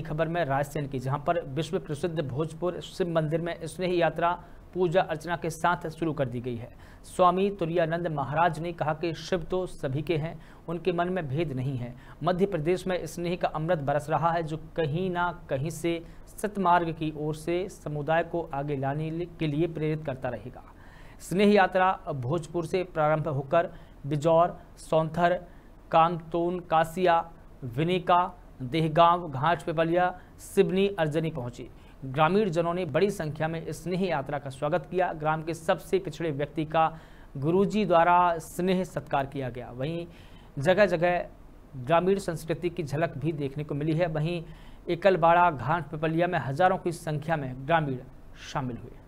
खबर में रायसेन की जहां पर विश्व प्रसिद्ध भोजपुर शिव मंदिर में स्नेह यात्रा पूजा अर्चना के साथ शुरू कर दी गई है स्वामी तुरानंद महाराज ने कहा कि शिव तो सभी के हैं उनके मन में भेद नहीं है मध्य प्रदेश में स्नेह का अमृत बरस रहा है जो कहीं ना कहीं से सतमार्ग की ओर से समुदाय को आगे लाने के लिए प्रेरित करता रहेगा स्नेह यात्रा भोजपुर से प्रारंभ होकर बिजौर सौंथर कामतोन कासिया विनिका देहगांव घाट पिपलिया सिबनी अर्जनी पहुंची ग्रामीण जनों ने बड़ी संख्या में स्नेह यात्रा का स्वागत किया ग्राम के सबसे पिछड़े व्यक्ति का गुरुजी द्वारा स्नेह सत्कार किया गया वहीं जगह जगह ग्रामीण संस्कृति की झलक भी देखने को मिली है वहीं एकलबाड़ा घाट पिपलिया में हजारों की संख्या में ग्रामीण शामिल हुए